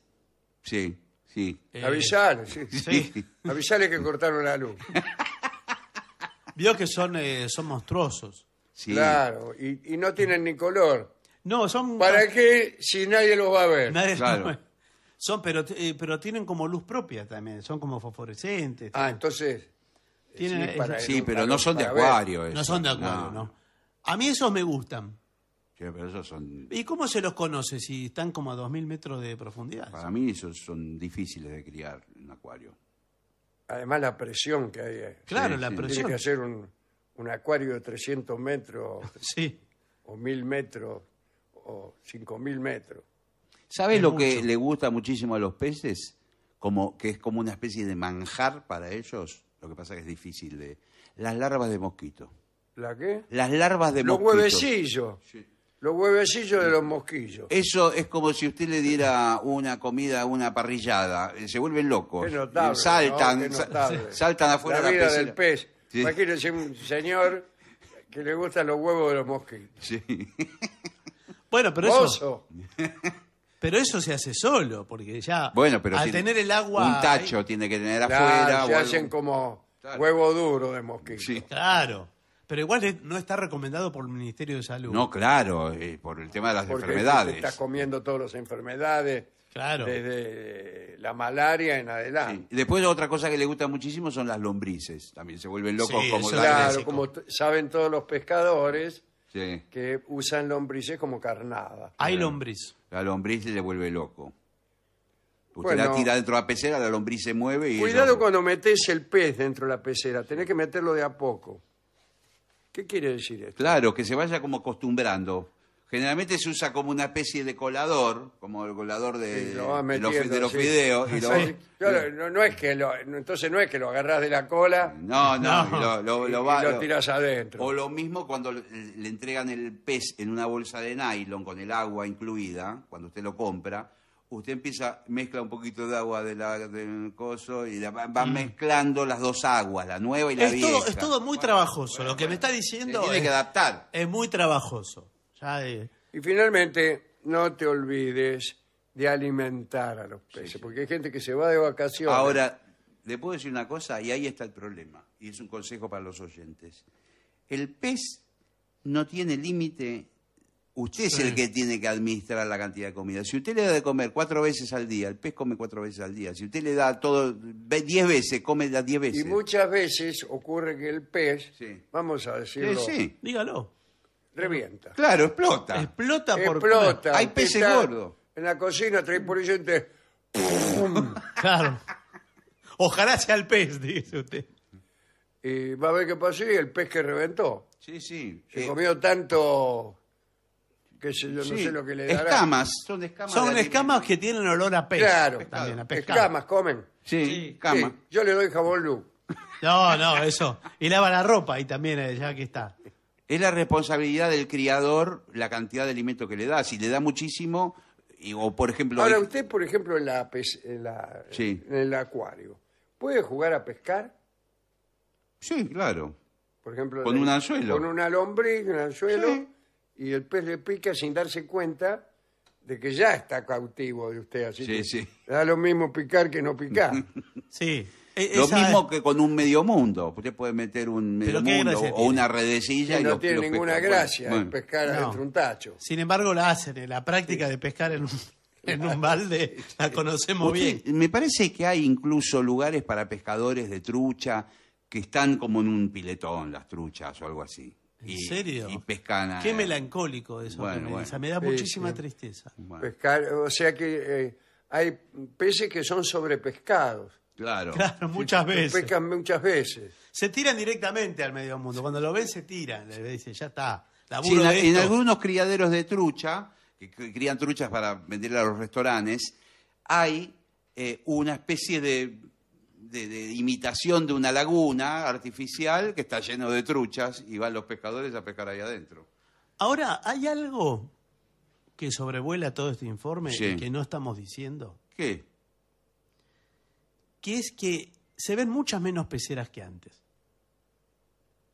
Sí, sí. Avisales, sí. sí. Avisales que cortaron la luz. Vio que son, eh, son monstruosos. Claro, y, no tienen ni color. No, son... ¿Para qué si nadie los va a ver? Claro. Son, pero, eh, pero tienen como luz propia también, son como fosforescentes. Ah, entonces... sí, pero no son de acuario. no son de acuario, no. A mí esos me gustan. Sí, pero esos son... ¿Y cómo se los conoce si están como a 2.000 metros de profundidad? Para mí esos son difíciles de criar en acuario además la presión que hay. Eh, claro, la presión. Tiene que hacer un, acuario de 300 metros Sí. o 1000 metros o 5000 metros. ¿Sabes lo que le gusta muchísimo a los peces? Como que es como una especie de manjar para ellos. Lo que pasa que es difícil de las larvas de mosquito. ¿La qué? Las larvas de Los mosquito. huevecillos. Sí. Los huevecillos de los mosquillos. Eso es como si usted le diera una comida, una parrillada. Eh, se vuelven locos. saltan, saltan afuera la del pez. Imagínese un señor que le gustan los huevos de los mosquitos. Sí. Bueno, pero eso, pero eso se hace solo, porque ya Bueno, pero al tener el agua... Un tacho tiene que tener afuera. se hacen como huevo duro de mosquito. claro. Pero igual no está recomendado por el Ministerio de Salud. No, claro, eh, por el tema de las Porque enfermedades. Estás comiendo todas las enfermedades. Claro. Desde la malaria en adelante. Sí. Después otra cosa que le gusta muchísimo son las lombrices. También se vuelven locos sí, como Claro, como saben todos los pescadores que usan lombrices como carnada. Hay lombriz. La lombriz se vuelve loco. Usted la tira dentro de la pecera, la lombriz se mueve y... Cuidado cuando metes el pez dentro de la pecera, tenés que meterlo de a poco. ¿Qué quiere decir esto? Claro, que se vaya como acostumbrando. Generalmente se usa como una especie de colador, como el colador de, los, fideos. no, es que entonces no es que lo agarrás de la cola no, no, y lo, lo- adentro. O lo mismo cuando le entregan el pez en una bolsa de nylon con el agua incluida, cuando usted lo compra, usted empieza, mezcla un poquito de agua del coso y va mm. mezclando las dos aguas, la nueva y la es vieja. es todo muy trabajoso, lo que me está diciendo. tiene que adaptar. Es muy trabajoso. Eh. Y finalmente, no te olvides de alimentar a los peces, porque hay gente que se va de vacaciones. Ahora, le puedo decir una cosa, y ahí está el problema, y es un consejo para los oyentes. El pez no tiene límite Usted es el que tiene que administrar la cantidad de comida. Si usted le da de comer cuatro veces al día, el pez come cuatro veces al día. Si usted le da todo diez veces, come las diez veces. Y muchas veces ocurre que el pez, vamos a decirlo, sí, dígalo, revienta. Claro, explota. Explota por explota. Hay peces gordos. En la cocina trae ¡Pum! claro. Ojalá sea el pez, dice usted. Y va a ver qué pasó y el pez que reventó. Sí, sí. Se eh, comió tanto lo que Escamas. Son escamas. que tienen olor a pez. Claro, También, escamas comen. Sí, escamas. yo le doy jabón Lu. No, no, eso. Y lava la ropa y también, eh, ya que está. Es la responsabilidad del criador la cantidad de alimento que le da. Si le da muchísimo, o por ejemplo... Ahora, usted, por ejemplo, en, la el acuario, ¿puede jugar a pescar? Sí, claro. Por ejemplo, Con un anzuelo. Con una lombriz, un anzuelo, y el pez le pica sin darse cuenta de que ya está cautivo de usted. Así Sí, sí. da lo mismo picar que no picar. Sí. Lo e-, mismo que con un medio mundo. Usted puede meter un medio mundo o una redecilla y no tiene ninguna gracia pescar No. un tacho. Sin embargo, la hacen. Eh, la práctica de pescar en un, en un balde la conocemos bien. Me parece que hay incluso lugares para pescadores de trucha que están como en un piletón, las truchas o algo así. ¿En serio? y Qué melancólico eso Bueno, me da muchísima tristeza. Pescar, o sea que eh, hay peces que son sobrepescados. claro. Claro, muchas veces. Pescan muchas veces. Se tiran directamente al medio mundo. Cuando lo ven, se tiran. Le dicen, ya está. en, algunos criaderos de trucha, que crían truchas para venderla a los restaurantes, hay eh, una especie de de, imitación de una laguna artificial que está lleno de truchas y van los pescadores a pescar ahí adentro. Ahora, ¿hay algo que sobrevuela todo este informe que no estamos diciendo? ¿Qué? Que es que se ven muchas menos peceras que antes.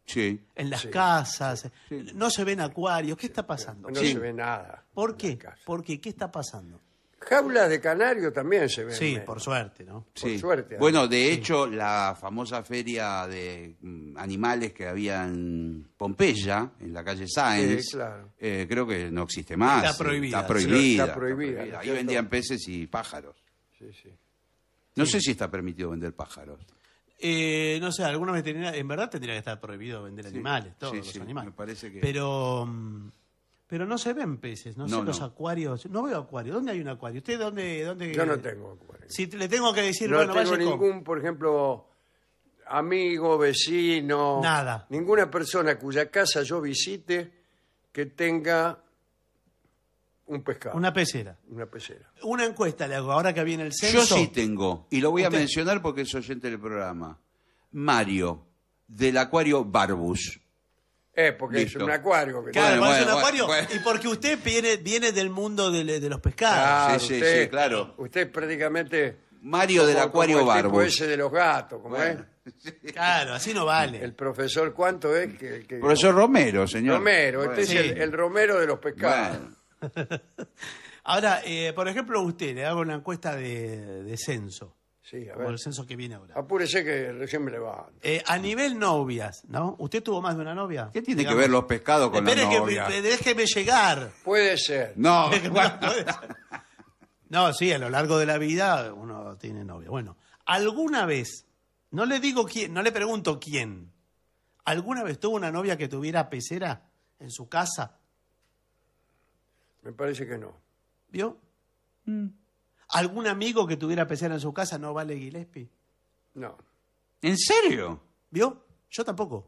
Sí. En las casas, no se ven acuarios. ¿Qué está pasando? No se ve nada. ¿Por qué? ¿Por qué? ¿qué está pasando? jaulas de canario también se ven. Sí, por suerte, ¿no? Por suerte. Bueno, de hecho, la famosa feria de mm, animales que había en Pompeya, en la calle Sáenz, eh, creo que no existe más. Está eh, prohibida. Está prohibida. Ahí vendían peces y pájaros. Sí, sí. No sé si está permitido vender pájaros. Eh, no sé, alguna en verdad tendría que estar prohibido vender animales, todos los animales. me parece que- Pero mm, pero no se ven peces, no, son los acuarios. No veo acuario. ¿Dónde hay un acuario? ¿Usted dónde, dónde.? Yo no tengo acuario. Si le tengo que decir, no tengo ningún, por ejemplo, amigo, vecino. Nada. Ninguna persona cuya casa yo visite que tenga un pescado. Una pecera. Una pecera. Una encuesta le hago ahora que viene el censo. Yo sí tengo, y lo voy a mencionar porque es oyente del programa. Mario, del acuario Barbus. Eh, porque es un acuario. Que claro, es un acuario. Y porque usted viene, viene del mundo de, los pescados. Claro, ah, sí, usted, sí, claro. Usted prácticamente. Mario del Acuario como el ese de los gatos, como es. Claro, así no vale. El profesor, ¿cuánto es? Que, profesor Romero, señor. Romero, este es el, Romero de los pescados. Ahora, eh, por ejemplo, usted le hago una encuesta de censo. Sí, a el censo que viene ahora. Apúrese que recién me va eh, a nivel novias, ¿no? ¿Usted tuvo más de una novia? ¿Qué tiene, que ver los pescados con la novia? Que, déjeme llegar. Puede ser. No. No, sí, a lo largo de la vida uno tiene novia. Bueno, alguna vez, no le digo quién, no le pregunto quién, ¿alguna vez tuvo una novia que tuviera pecera en su casa? Me parece que no. ¿Vio? Mm. ¿Algún amigo que tuviera pecera en su casa no vale Gillespie? No. ¿En serio? ¿Vio? Yo tampoco.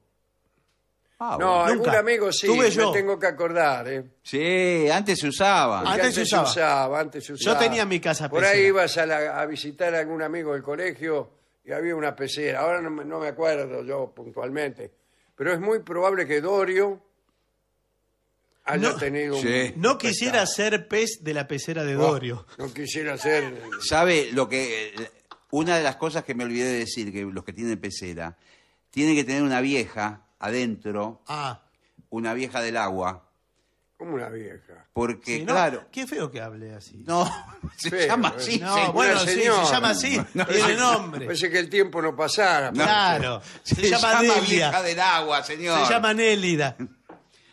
Ah, no, algún amigo sí, yo. tengo que acordar. ¿eh? Sí, antes se usaba. Antes se usaba. antes se usaba. Yo tenía mi casa Por ahí ibas a, visitar a algún amigo del colegio y había una pecera. Ahora no, me- no me acuerdo yo puntualmente. Pero es muy probable que Dorio no, quisiera ser pez de la pecera de oh, Dorio. No, quisiera ser... ¿Sabe lo que...? Una de las cosas que me olvidé de decir, que los que tienen pecera, tienen que tener una vieja adentro, ah. una vieja del agua, como una vieja. Porque, claro. Qué feo que hable así. No, se eh. llama así. bueno, se llama así. tiene nombre. Parece que el tiempo no pasara. Claro. Se, llama, vieja del agua, señor. Se llama Nélida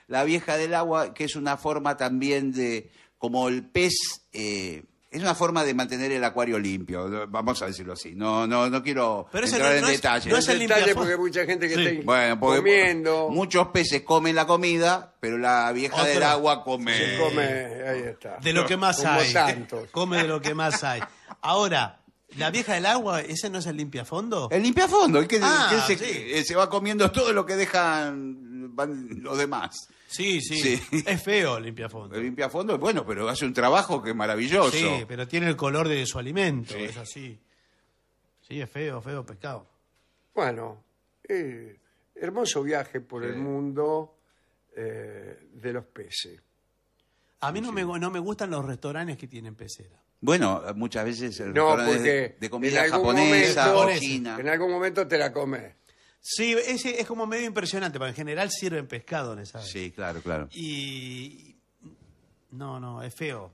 la vieja del agua, que es una forma también de, como el pez, eh, es una forma de mantener el acuario limpio, vamos a decirlo así. No, no, no quiero Pero entrar en no no es el detalle porque mucha gente que está comiendo. Muchos peces comen la comida, pero la vieja ah, del agua come. come, ahí está. De lo que más hay. Come de lo que más hay. Ahora, ¿La vieja del agua, ese no es el limpiafondo? El limpiafondo, el que, ah, eh, se, va comiendo todo lo que dejan van los demás. Sí, sí, Es feo el limpiafondo. El limpiafondo es bueno, pero hace un trabajo que es maravilloso. Sí, pero tiene el color de su alimento, es así. Sí, es feo, feo pescado. Bueno, hermoso viaje por el mundo eh, de los peces. A mí no, me, no me gustan los restaurantes que tienen pecera. Bueno, muchas veces el de, comida japonesa o china. En algún momento te la comes. Sí, es, es como medio impresionante, porque en general sirven pescado en esa. Sí, claro, claro. Y. No, no, es feo.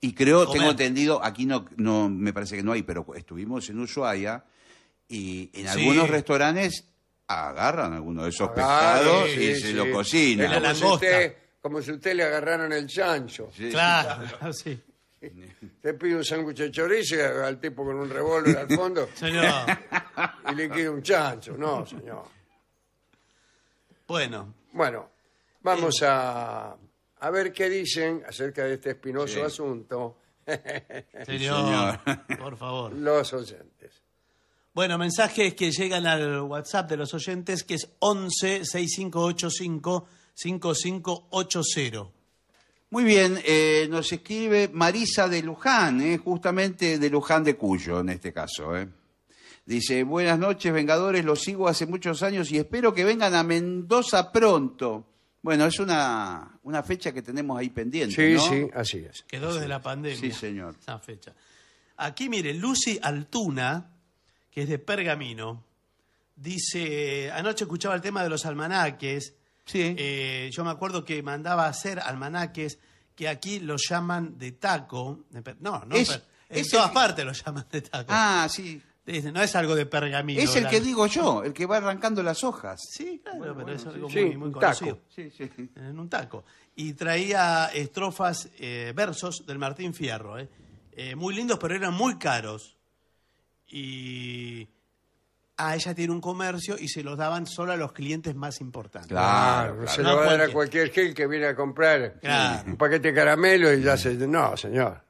Y creo, tengo entendido, aquí no, no, me parece que no hay, pero estuvimos en Ushuaia y en algunos restaurantes agarran alguno de esos pescados y se lo cocinan. Como, la si usted, como si usted le agarraran el chancho. Claro, claro, sí. Te pide un sándwich de chorizo al tipo con un revólver al fondo Señor. y le queda un chancho. No, señor. Bueno, Bueno, vamos eh. a, ver qué dicen acerca de este espinoso asunto señor. Por favor. los oyentes. Bueno, mensajes que llegan al WhatsApp de los oyentes, que es 11 6585 5580. Muy bien, eh, nos escribe Marisa de Luján, eh, justamente de Luján de Cuyo en este caso. Eh. Dice, buenas noches, Vengadores, los sigo hace muchos años y espero que vengan a Mendoza pronto. Bueno, es una, fecha que tenemos ahí pendiente. Sí, ¿no? sí, así es. Quedó desde la pandemia. Sí, señor. Esa fecha. Aquí, mire, Lucy Altuna, que es de Pergamino, dice, anoche escuchaba el tema de los almanaques Sí. Eh, yo me acuerdo que mandaba a hacer almanaques que aquí los llaman de taco. No, no. Es, en lo todas los llaman de taco. Ah, sí. No es algo de pergamino. Es el que digo yo, el que va arrancando las hojas. Sí, claro, pero es algo muy, muy En un taco. Y traía estrofas, eh, versos del Martín Fierro. Eh. muy lindos, pero eran muy caros. Y a ella tiene un comercio y se los daban solo a los clientes más importantes. Claro, se lo va a dar a cualquier gil que viene a comprar un paquete de caramelo y ya se... No, señor.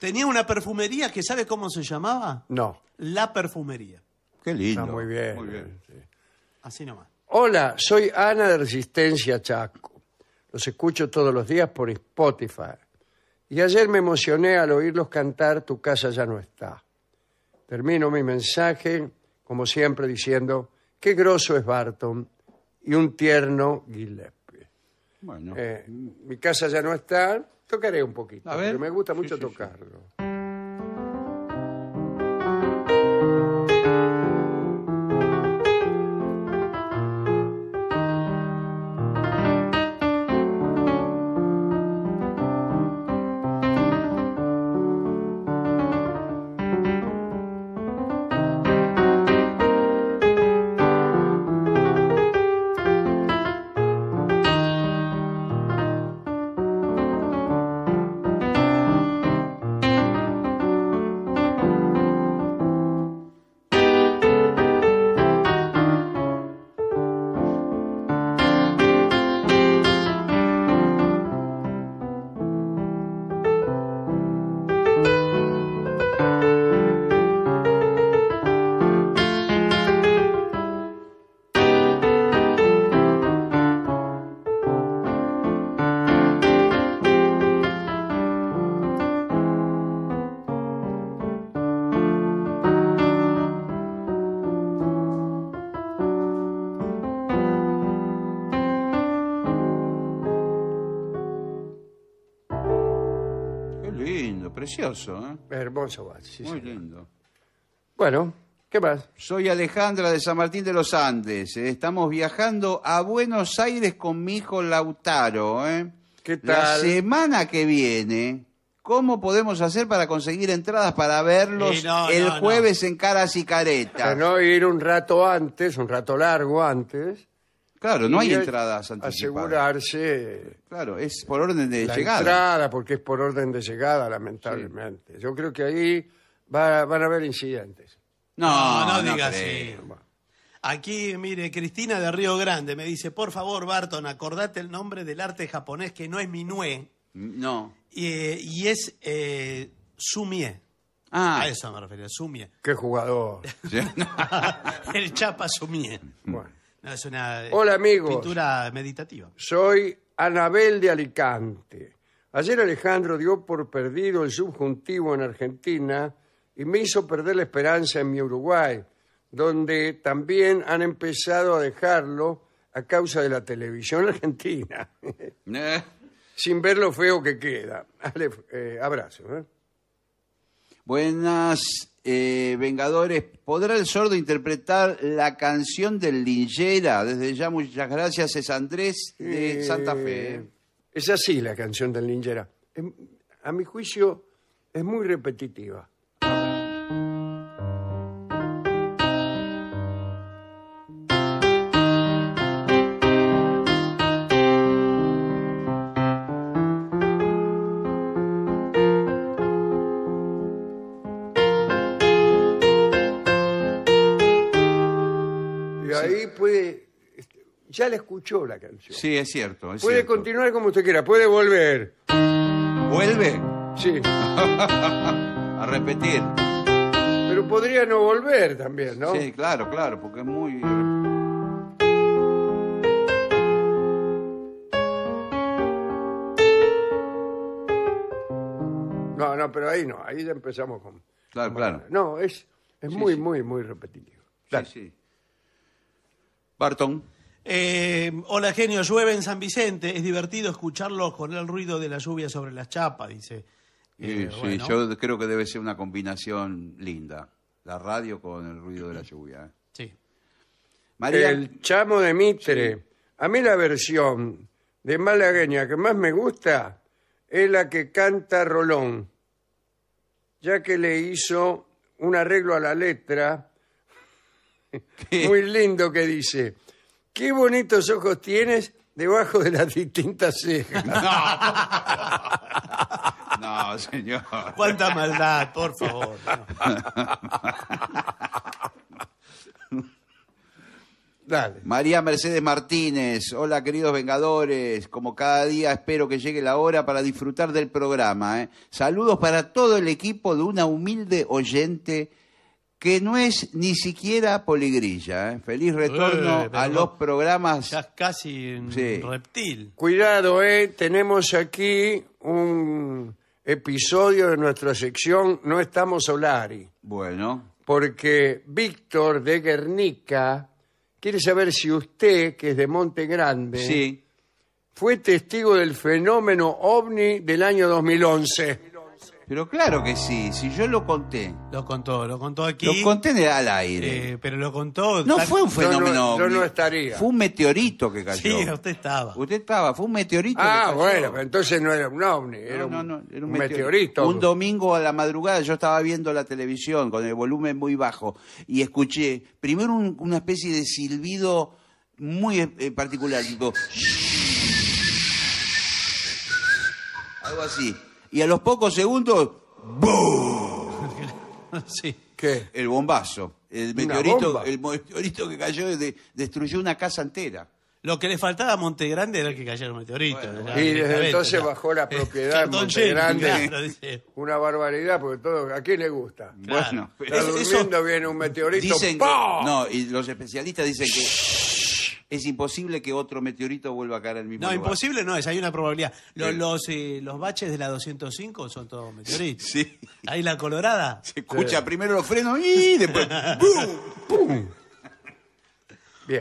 ¿Tenía una perfumería que sabe cómo se llamaba? No. La perfumería. Qué lindo. muy bien. Así nomás. Hola, soy Ana de Resistencia Chaco. Los escucho todos los días por Spotify. Y ayer me emocioné al oírlos cantar Tu casa ya no está. Termino mi mensaje como siempre, diciendo, qué grosso es Barton y un tierno Gillespie. Bueno. Eh, mi casa ya no está, tocaré un poquito, A me gusta mucho tocarlo. ¿eh? Hermoso Muy lindo. Bueno, ¿qué más? Soy Alejandra de San Martín de los Andes. ¿eh? Estamos viajando a Buenos Aires con mi hijo Lautaro. ¿eh? tal La semana que viene, ¿cómo podemos hacer para conseguir entradas para verlos el jueves en Caras y Para no ir un rato antes, un rato largo antes, Claro, no hay eh, entradas anticipadas. Asegurarse. Claro, es por orden de la llegada. Entrada, porque es por orden de llegada, lamentablemente. Yo creo que ahí va, van a haber incidentes. No, no, digas así. Aquí, mire, Cristina de Río Grande me dice, por favor, Barton, acordate el nombre del arte japonés que no es Minue. No. y eh, es eh, Sumie. Ah. A eso me refería, Sumie. Qué jugador. el Chapa Sumie. Bueno. Es eh, Hola amigos, pintura meditativa. soy Anabel de Alicante. Ayer Alejandro dio por perdido el subjuntivo en Argentina y me hizo perder la esperanza en mi Uruguay, donde también han empezado a dejarlo a causa de la televisión argentina, eh. sin ver lo feo que queda. Ale, eh, abrazo. Buenas eh, Vengadores, ¿podrá el sordo interpretar la canción del Lingera? Desde ya, muchas gracias, es Andrés de eh, Santa Fe. Es así la canción del Lingera. A mi juicio, es muy repetitiva. ya le escuchó la canción. Sí, es cierto. puede continuar como usted quiera, puede volver. ¿Vuelve? Sí. a repetir. Pero podría no volver también, ¿no? Sí, claro, claro, porque es muy... Eh, no, no, pero ahí no, ahí ya empezamos con... Claro, claro. No, es, es muy, muy, muy repetitivo. Sí, sí. Barton. Eh, hola genio, llueve en San Vicente, es divertido escucharlo con el ruido de la lluvia sobre las chapas, dice. Eh, yo creo que debe ser una combinación linda, la radio con el ruido de la lluvia. Eh. Sí. María... El chamo de Mitre. A mí la versión de malagueña que más me gusta es la que canta Rolón, ya que le hizo un arreglo a la letra muy lindo que dice qué bonitos ojos tienes debajo de las distintas cejas. No, señor. Cuánta maldad, por favor. María Mercedes Martínez, hola queridos Vengadores, como cada día espero que llegue la hora para disfrutar del programa. ¿eh? Saludos para todo el equipo de una humilde oyente que no es ni siquiera poligrilla. ¿eh? Feliz retorno eh, a los programas. Ya casi reptil. Cuidado, ¿eh? tenemos aquí un episodio de nuestra sección No estamos Solari. Bueno. Porque Víctor de Guernica quiere saber si usted, que es de Monte Grande, sí. fue testigo del fenómeno ovni del año 2011. Pero claro que sí, si yo lo conté. Lo contó, lo contó aquí. Lo conté al aire. Eh, pero lo contó. No fue un fenómeno. Yo no, estaría. Fue un meteorito que cayó. Sí, usted estaba. Usted estaba, fue un meteorito. Ah, bueno, entonces no era un ovni, era, un, meteorito. Un domingo a la madrugada yo estaba viendo la televisión con el volumen muy bajo y escuché primero un, una especie de silbido muy eh, particular, tipo. algo así y a los pocos segundos, ¡boom! sí. ¿Qué? El bombazo. El meteorito, el meteorito que cayó destruyó una casa entera. Lo que le faltaba a Monte Grande era que cayera un meteorito. Y desde entonces bajó la eh, propiedad de Monte Grande. Una barbaridad, porque todo, ¿a quién le gusta? Bueno, Está durmiendo, viene un meteorito. no, y los especialistas dicen que es imposible que otro meteorito vuelva a caer al mismo no, No, imposible no es, hay una probabilidad. Los, eh, los, baches de la 205 son todos meteoritos. Sí. Ahí la colorada. Se escucha primero los frenos y después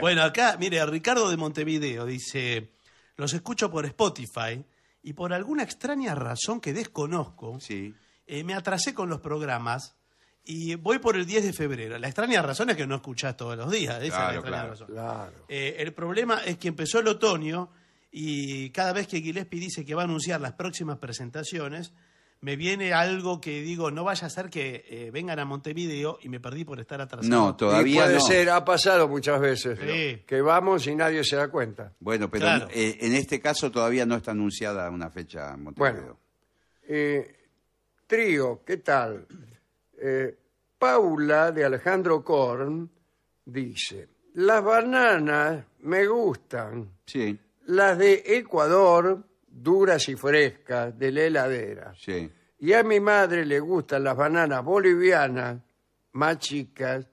Bueno, acá, mire, Ricardo de Montevideo dice, los escucho por Spotify y por alguna extraña razón que desconozco, sí. Eh, me atrasé con los programas y voy por el 10 de febrero. La extraña razón es que no escuchás todos los días. claro, eh, el problema es que empezó el otoño y cada vez que Gillespie dice que va a anunciar las próximas presentaciones, me viene algo que digo, no vaya a ser que eh, vengan a Montevideo y me perdí por estar atrasado. No, todavía no. puede ser, ha pasado muchas veces que vamos y nadie se da cuenta. Bueno, pero eh, en este caso todavía no está anunciada una fecha en Montevideo. Bueno, Trío, ¿qué tal? Eh, Paula de Alejandro Korn dice, las bananas me gustan, Sí, las de Ecuador duras y frescas de la heladera. sí. Y a mi madre le gustan las bananas bolivianas, más chicas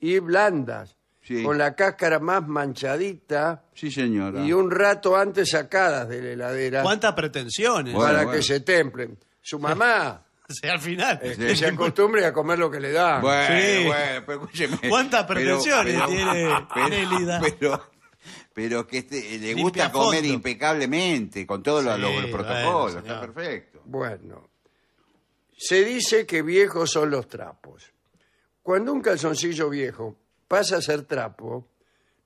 y blandas, con la cáscara más manchadita Sí, y un rato antes sacadas de la heladera ¿Cuántas pretensiones? para que se templen. Su mamá al final. Eh, se acostumbre a comer lo que le da Bueno, pero ¿Cuántas pretensiones tiene Pero, pero, que este, eh, le gusta comer impecablemente, con todos los, protocolos, está perfecto. Bueno, se dice que viejos son los trapos. Cuando un calzoncillo viejo pasa a ser trapo,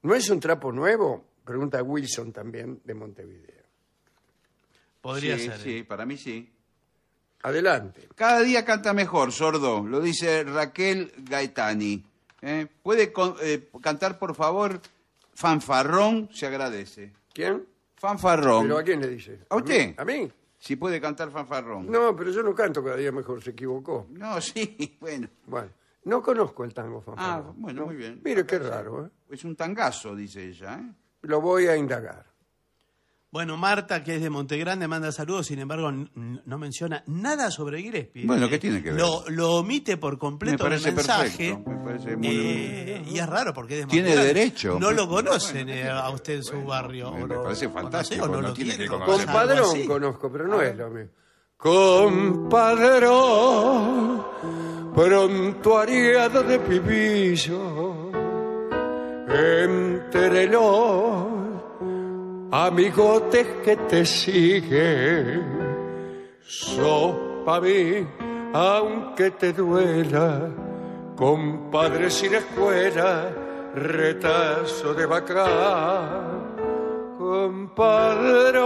¿no es un trapo nuevo? Pregunta Wilson también de Montevideo. Podría ser. Sí, ¿eh? para mí sí. Adelante. Cada día canta mejor, sordo, lo dice Raquel Gaetani. ¿Eh? ¿Puede eh, cantar, por favor, fanfarrón? Se agradece. ¿Quién? Fanfarrón. ¿Pero a quién le dice? ¿A usted? ¿A mí? Si puede cantar fanfarrón. No, pero yo no canto cada día mejor, se equivocó. No, sí, bueno. Bueno, no conozco el tango ah, fanfarrón. Ah, bueno, muy bien. Mire, qué raro. ¿eh? Es un tangazo, dice ella. ¿eh? Lo voy a indagar. Bueno, Marta, que es de Montegrande, manda saludos, sin embargo, no menciona nada sobre Gillespie. Bueno, ¿qué tiene que ver? Lo, omite por completo en el mensaje. Me parece muy eh, y es raro porque es de Montegrande. Tiene derecho. No lo pues, conocen eh, a usted en su barrio. Me, parece fantástico. no, lo tiene Compadrón conozco, pero no es lo mismo. Compadrón, pronto haría de pipillo entre los amigotes que te siguen. sopa pa' mí, aunque te duela, compadre sin escuela, retazo de vaca. Compadre,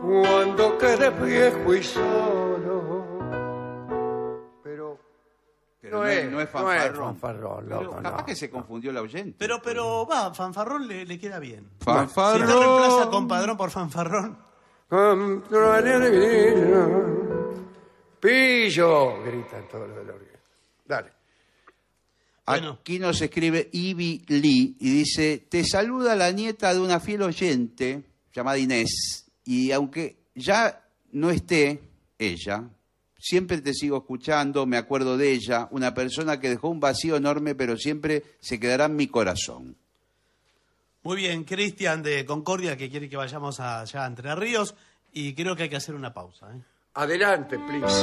cuando quedes viejo y sol. no, es, fanfarrón. capaz que se confundió la oyente. Pero, pero va, fanfarrón le, queda bien. Si no reemplaza con compadrón por fanfarrón, Pillo, gritan todos los la orquesta. Dale. Aquí nos escribe Ivy Lee y dice, te saluda la nieta de una fiel oyente llamada Inés y aunque ya no esté ella, siempre te sigo escuchando, me acuerdo de ella, una persona que dejó un vacío enorme, pero siempre se quedará en mi corazón. Muy bien, Cristian de Concordia, que quiere que vayamos allá a Entre Ríos, y creo que hay que hacer una pausa. ¿eh? Adelante, please.